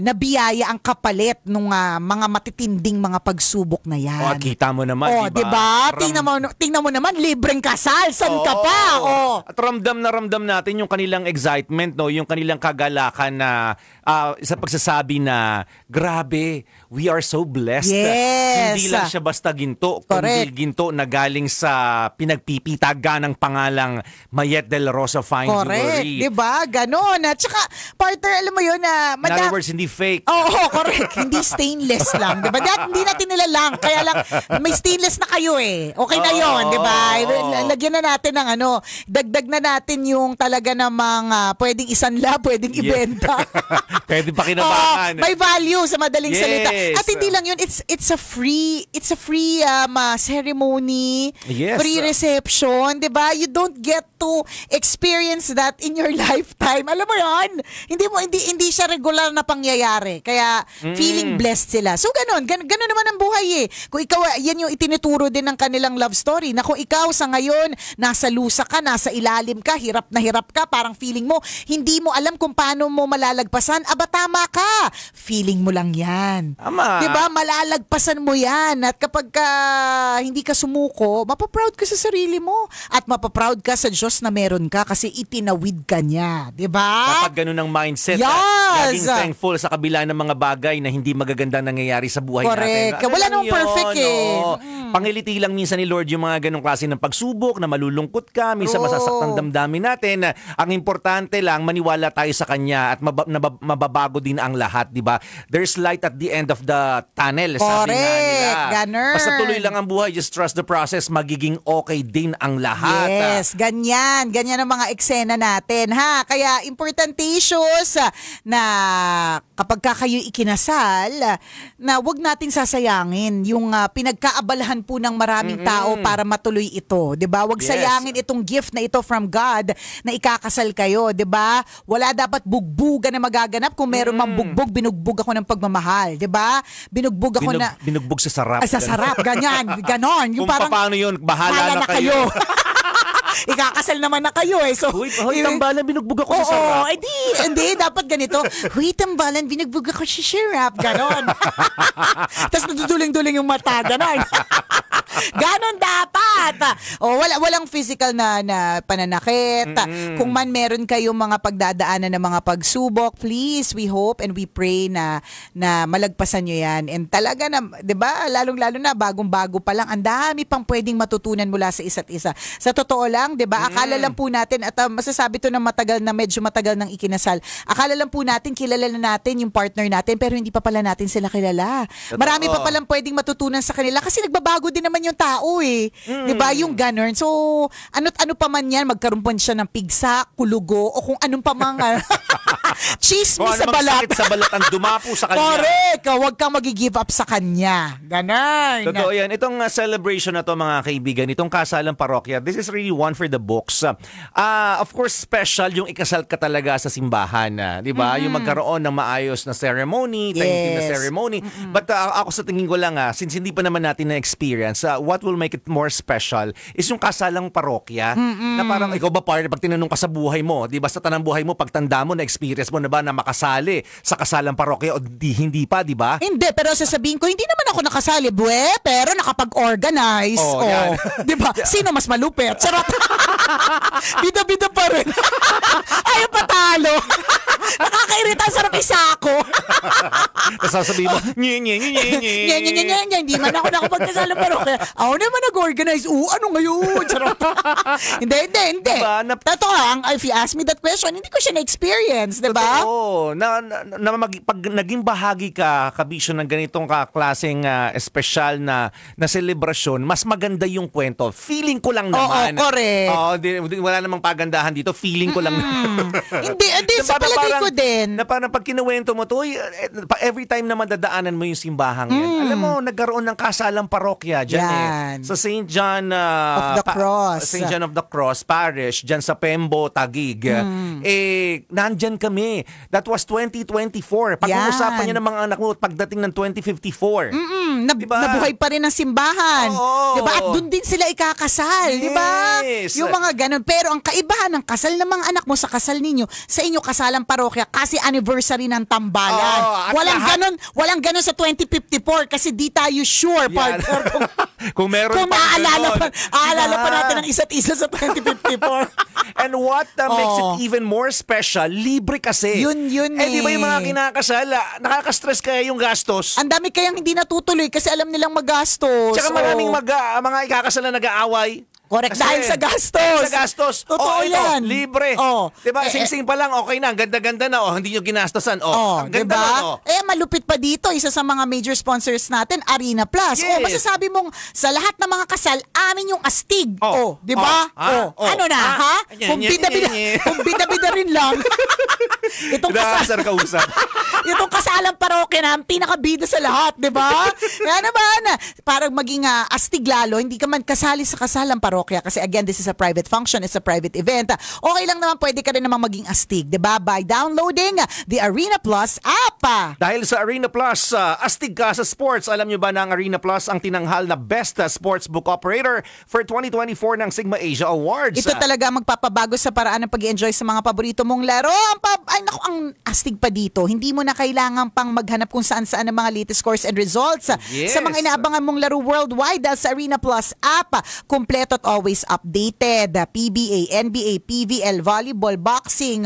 nabiyaya ang kapalit ng uh, ah, mga matitinding mga pagsubok na yan. Oh, kita mo naman, oh, ba? Diba? diba? tingnan, mo, tingnan mo naman, libreng kasal. San oh, ka pa? Oh. At ramdam na ramdam natin yung kanilang excitement, no? yung kanilang kagalakan na uh, ah, sa pagsasabi na grabe, we are so blessed. Yes. Hindi lang siya basta ginto, Correct. kundi ginto na galing sa pinagpipitaga ng pangalang Mayet del Rosa Fine Correct. Jewelry. 'Di ba? Ganon. At saka partner, alam mo 'yun na In madam- other words, hindi fake. Oo, oh, correct. hindi stainless lang, 'di ba? Dahil hindi natin lang. kaya lang may stainless na kayo eh. Okay na 'yon, Oo, 'di ba? oo. Lagyan na natin ng ano, dagdag na natin yung talaga namang ah, pwedeng isanla, pwedeng Yeah. ibenta. Pwede pakinabangan. Oo, may value sa madaling yes. salita. At hindi lang yun, it's it's a free it's a free um, uh, ceremony, yes. free reception, 'di ba? You don't get to experience that in your lifetime. Alam mo 'yon? Hindi mo hindi hindi siya regular na pangyayari. Kaya mm. feeling blessed sila. So ganun, gan, ganun naman ang buhay eh. Kung ikaw yan yung itinuturo din ng kanilang love story na kung ikaw sa ngayon nasa lusa ka, nasa ilalim ka, hirap na hirap ka, parang feeling mo hindi mo alam kung paano mo malalagpasan yan, aba tama ka. Feeling mo lang yan. Tama. 'Di ba? Malalagpasan mo yan at kapag ka hindi ka sumuko, mapaproud ka sa sarili mo at mapaproud ka sa Diyos na meron ka kasi itinawid ka niya, 'di ba? Kapag ganun ang mindset at laging thankful sa kabila ng mga bagay na hindi magagandang nangyayari sa buhay Correct. natin. Ano Wala lang namang perfect eh. oo. Mm. Pangiliti lang minsan ni Lord yung mga ganong klase ng pagsubok na malulungkot ka, minsan Oo. masasaktan damdamin natin. Ang importante lang, maniwala tayo sa Kanya at mabab- nabab- mababago din ang lahat, di ba? There's light at the end of the tunnel, Correct. sabi nga nila. Ganun. Basta tuloy lang ang buhay, just trust the process, magiging okay din ang lahat. Yes, ha? ganyan. Ganyan ang mga eksena natin, ha? Kaya importante issues na kapag ka kayo ikinasal, na wag nating sasayangin yung uh, pinagkaabalahan po ng maraming Mm-mm. tao para matuloy ito, 'di ba? Wag yes. sayangin itong gift na ito from God na ikakasal kayo, 'di ba? Wala dapat bugbuga na magaganap ganap. Kung meron mm. mang binugbog ako ng pagmamahal. 'di ba Binugbog ako Binug, na... Binugbog sa sarap. Ay, ah, sa sarap, ganyan. Ganon. Yung Kung parang, paano yun, bahala, bahala na kayo. Na kayo. Ikakasal naman na kayo eh. So, Uy, eh, eh, hoy, tambalan, binugbog ko oo, sa sarap. Oo, edi, hindi, dapat ganito. Huy, tambalan, binugbog ko si sarap. Ganon. Tapos naduduling-duling yung mata. Ganon. Ganon dapat. Oh, wala, walang physical na, na pananakit. Mm-hmm. Kung man meron kayong mga pagdadaanan ng mga pagsubok, please, we hope and we pray na na malagpasan niyo yan. And talaga na, di ba, lalong-lalo na, bagong-bago pa lang, ang dami pang pwedeng matutunan mula sa isa't isa. Sa totoo lang, lang, 'di ba? Akala mm. lang po natin at uh, masasabi to ng matagal na medyo matagal nang ikinasal. Akala lang po natin kilala na natin yung partner natin pero hindi pa pala natin sila kilala. Marami pa pala pwedeng matutunan sa kanila kasi nagbabago din naman yung tao eh. Mm. 'Di ba? Mm. Yung ganun. So, ano't ano pa man 'yan, magkaroon pa siya ng pigsa, kulugo o kung anong pa ah, chismis ano sa balat. sa balat ang dumapo sa kanya. Correct. Ah, huwag kang magi-give up sa kanya. Ganun. Totoo 'yan. Itong ah, celebration na to mga kaibigan, itong kasalang parokya, this is really one one for the books. Uh, of course, special yung ikasal ka talaga sa simbahan, ah, 'di ba? Mm-hmm. Yung magkaroon ng maayos na ceremony, yes. tahimik na ceremony. Mm-hmm. But uh, ako sa tingin ko lang, uh, since hindi pa naman natin na experience, uh, what will make it more special is yung kasalang parokya mm-hmm. na parang ikaw ba partner pag tinanong ka sa buhay mo, 'di ba? Sa tanang buhay mo, pagtanda mo na experience mo na ba na makasali sa kasalang parokya o di, hindi pa, 'di ba? Hindi, pero sasabihin ko hindi naman ako nakasali, bue, pero nakapag-organize. Oh, oh. 'di ba? Sino mas malupit? Charot. Bida-bida pa rin. Ayaw patalo. Nakakairita, sarap isa ako. Tapos sasabihin mo, oh. nye, nye, nye, nye, nye. nye, nye, nye, nye, nye. Hindi man ako nakapagkasalo pero kaya, eh, ako naman nag-organize. Oo, ano ngayon? Charot. hindi, hindi, hindi. Diba, nap- Totoo lang, ah, if you ask me that question, hindi ko siya na-experience, di ba? Oo. Na, na, na mag, pag naging bahagi ka, kabisyo ng ganitong kaklaseng uh, ah, espesyal na, na selebrasyon, mas maganda yung kwento. Feeling ko lang naman. Oo, correct Oo, oh, wala namang pagandahan dito. Feeling ko lang. Mm. hindi, hindi eh, sa palagay ko din. Na parang pag kinuwento mo to, eh, eh, every time na madadaanan mo yung simbahang yan, mm. alam mo, nagkaroon ng kasalang parokya dyan yan. eh. Sa St. John uh, of the Cross. St. John of the Cross Parish, dyan sa Pembo, Tagig. Mm. Eh, nandyan kami. That was 2024. Pag-uusapan niya ng mga anak mo pagdating ng 2054. Mm-mm. Nab- diba? Nabuhay pa rin ang simbahan. Oo. Diba? At doon din sila ikakasal. Diba? Yes. Diba? Yes. Yung mga ganun. Pero ang kaibahan ng kasal ng mga anak mo sa kasal ninyo, sa inyo kasalang parokya kasi anniversary ng tambalan. Oh, walang lahat. ganun, walang ganun sa 2054 kasi di tayo sure. Yan. Part, kung, kung meron kung pa naaalala pa, aalala pa natin ang isa't isa sa 2054. And what uh, makes it even more special, libre kasi. Yun, yun eh. Eh, di ba yung mga eh. kinakasal, ah, nakaka-stress kaya yung gastos? Ang dami kayang hindi natutuloy kasi alam nilang magastos. Tsaka maraming oh. mag, ah, mga ikakasal na nag-aaway. Correct. Kasi, dahil sa gastos. Sa gastos. Oh, Totoo oh, ito, yan. Libre. Oh. Diba? Eh, eh. Sing-sing pa lang, okay na. Ganda-ganda na. Oh, hindi nyo ginastasan. Oh, oh ang ganda diba? na. Oh. Eh, malupit pa dito. Isa sa mga major sponsors natin, Arena Plus. Oh, yes. Oh, masasabi mong sa lahat ng mga kasal, amin yung astig. Oh, oh di ba? Oh, ah, oh. oh. Ano na, ah, ha? Kung bida-bida, kung bida-bida rin lang. itong kasal. Sir, kausap. itong kasalang parokya na ang pinakabida sa lahat, di ba? Yan naman. Parang maging uh, astig lalo, hindi ka man kasali sa kasalang parokya parokya kasi again, this is a private function, it's a private event. Okay lang naman, pwede ka rin naman maging astig, di ba? By downloading the Arena Plus app. Dahil sa Arena Plus, uh, astig ka sa sports. Alam nyo ba na ang Arena Plus ang tinanghal na best ah, book operator for 2024 ng Sigma Asia Awards? Ito talaga magpapabago sa paraan ng pag enjoy sa mga paborito mong laro. Ang pa- ay naku, ang astig pa dito. Hindi mo na kailangan pang maghanap kung saan-saan ang mga latest scores and results. Yes. Sa mga inaabangan mong laro worldwide dahil sa Arena Plus app, kumpleto at always updated. PBA, NBA, PVL, volleyball, boxing,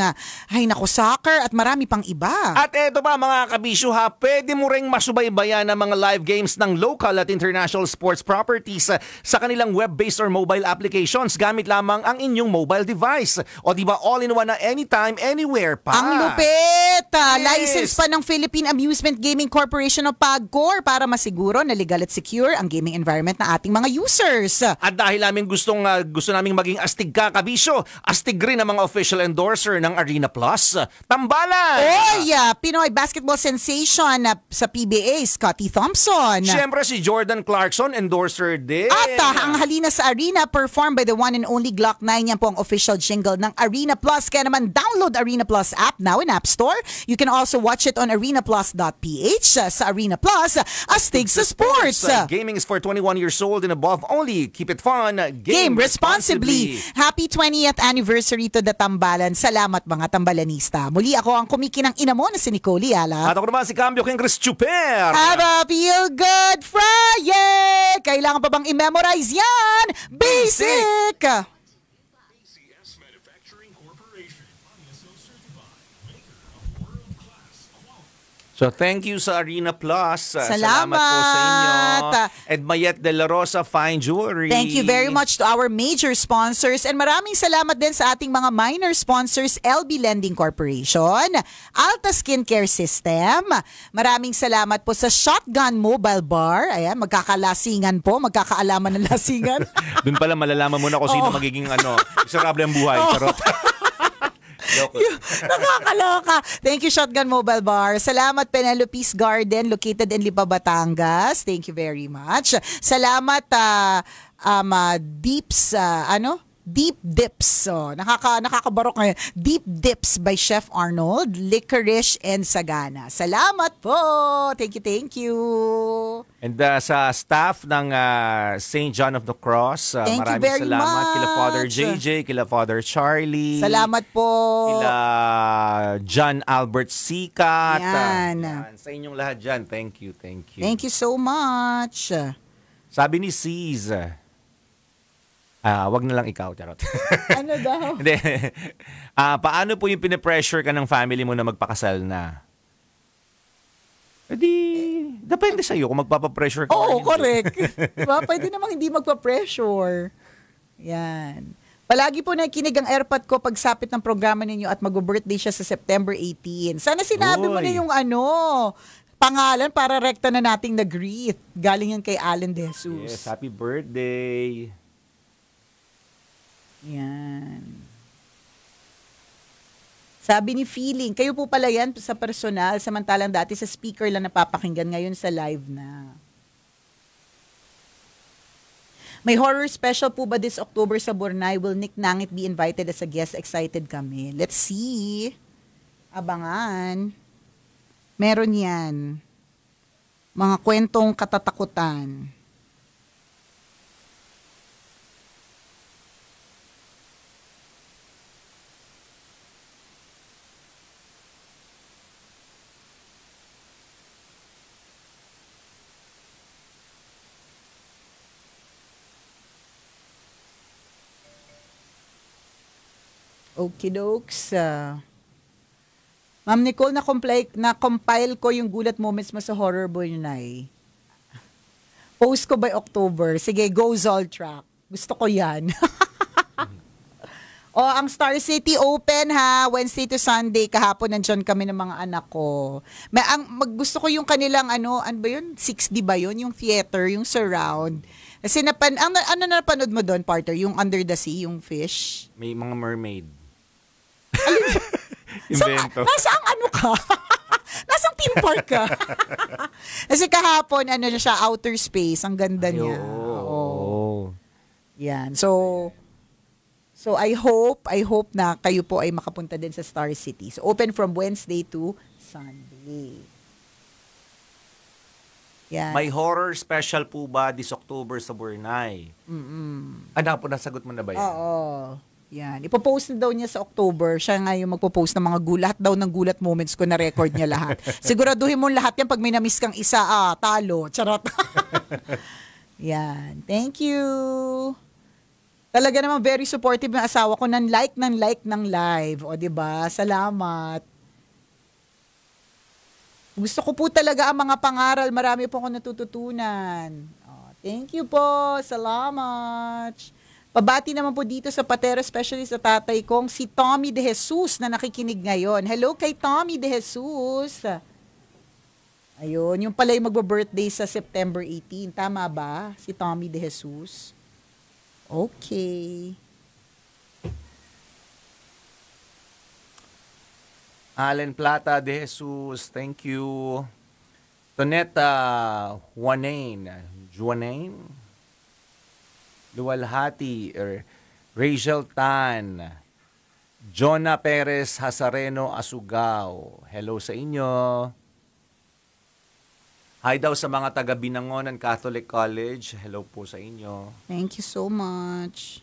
ay nako soccer at marami pang iba. At eto pa mga kabisyo ha, pwede mo ring masubaybayan ang mga live games ng local at international sports properties sa kanilang web-based or mobile applications gamit lamang ang inyong mobile device. O di ba all in one na anytime, anywhere pa. Ang lupit! Ah, yes. License pa ng Philippine Amusement Gaming Corporation o PAGCOR para masiguro na legal at secure ang gaming environment na ating mga users. At dahil aming gustong uh, gusto naming maging astig ka, Kabiso. Astig rin ang mga official endorser ng Arena Plus. Tambalan! Oy! Uh, Pinoy basketball sensation uh, sa PBA, Scotty Thompson. Siyempre si Jordan Clarkson, endorser din. At uh, ang halina sa Arena, performed by the one and only Glock 9. Yan po ang official jingle ng Arena Plus. Kaya naman, download Arena Plus app now in App Store. You can also watch it on arenaplus.ph uh, sa Arena Plus. Astig sa sports. sports. Uh, gaming is for 21 years old and above only. Keep it fun. Game responsibly. Happy 20th anniversary to the Tambalan. Salamat mga Tambalanista. Muli ako ang kumikinang ina mo na si Nicole Ala. At ako naman si Cambio King Chris Chuper. Have a feel good Friday! Kailangan pa bang i-memorize yan? Basic! Basic! So thank you sa Arena Plus. Salamat. Ah, salamat po sa inyo. And Mayet De La Rosa Fine Jewelry. Thank you very much to our major sponsors and maraming salamat din sa ating mga minor sponsors LB Lending Corporation, Alta Skincare System. Maraming salamat po sa Shotgun Mobile Bar. Ayan, magkakalasingan po, magkakaalaman ng lasingan. Doon pala malalaman mo na kung sino oh. magiging ano, miserable ang buhay. Oh. Nakakaloka. Thank you, Shotgun Mobile Bar. Salamat, Penelope's Garden, located in Lipa, Batangas. Thank you very much. Salamat, uh, um, uh, Deeps, uh, ano? Deep Dips. Oh, nakaka, nakakabarok ngayon. Deep Dips by Chef Arnold, Licorice and Sagana. Salamat po! Thank you, thank you! And uh, sa staff ng uh, St. John of the Cross, uh, thank maraming salamat. Much. Kila Father JJ, kila Father Charlie. Salamat po! Kila John Albert Sikat. Ah, yan. Uh, yan. Sa inyong lahat dyan, thank you, thank you. Thank you so much. Sabi ni C's, Ah, wag na lang ikaw, charot. ano daw? Hindi. Ah, paano po yung pinapressure ka ng family mo na magpakasal na? Eh di, depende iyo kung magpapapressure ka. Oo, oh, correct. diba? Pwede namang hindi magpa-pressure. Yan. Palagi po kinig ang airpot ko pag sapit ng programa ninyo at mag-birthday siya sa September 18. Sana sinabi mo na yung ano, pangalan para rekta na nating nag-greet. Galing yan kay Allen De Jesus. Yes, happy birthday. Yan. Sabi ni Feeling, kayo po pala yan sa personal, samantalang dati sa speaker lang napapakinggan ngayon sa live na. May horror special po ba this October sa Bornay? Will Nick Nangit be invited as a guest? Excited kami. Let's see. Abangan. Meron yan. Mga kwentong katatakutan. Okay dokes. Uh, Ma'am Nicole, na-compile, na-compile ko yung gulat moments mo sa horror boy na eh. Post ko by October. Sige, go all track. Gusto ko yan. o, oh, ang Star City open ha, Wednesday to Sunday. Kahapon nandiyan kami ng mga anak ko. May, ang, mag, gusto ko yung kanilang ano, ano ba yun? 6D ba yun? Yung theater, yung surround. Kasi napan, ang, ano na napanood mo doon, partner? Yung Under the Sea, yung fish? May mga mermaid. Invento. So, nasa ang ano ka? Nasang theme park ka. Kasi kahapon, ano siya, outer space. Ang ganda Ay, niya. Oo. Oh. Yan. So, so I hope, I hope na kayo po ay makapunta din sa Star City. So, open from Wednesday to Sunday. Yan. May horror special po ba this October sa Burnay? Mm-mm. Ano ah, po, nasagot mo na ba yan? Oo. Yan. Ipopost na daw niya sa October. Siya nga yung magpo-post ng mga gulat daw ng gulat moments ko na record niya lahat. Siguraduhin mo lahat yan pag may namiss kang isa. Ah, talo. Charot. yan. Thank you. Talaga naman very supportive ng asawa ko ng like ng like ng live. O, di ba? Salamat. Gusto ko po talaga ang mga pangaral. Marami po ako natututunan. Oh, thank you po. Salamat. Pabati naman po dito sa Patero Specialist sa tatay kong si Tommy De Jesus na nakikinig ngayon. Hello kay Tommy De Jesus. Ayun, yung pala yung magbo-birthday sa September 18. Tama ba? Si Tommy De Jesus. Okay. Allen Plata De Jesus, thank you. Toneta Juanain. Juanain? Luwalhati, or er, Rachel Tan, Jonah Perez Hasareno Asugao. Hello sa inyo. Hi daw sa mga taga Binangonan Catholic College. Hello po sa inyo. Thank you so much.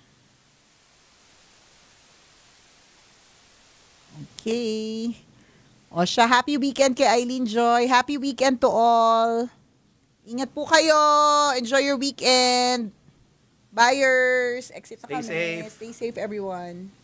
Okay. O happy weekend kay Eileen Joy. Happy weekend to all. Ingat po kayo. Enjoy your weekend buyers, exit na Stay kami. safe. Stay safe everyone.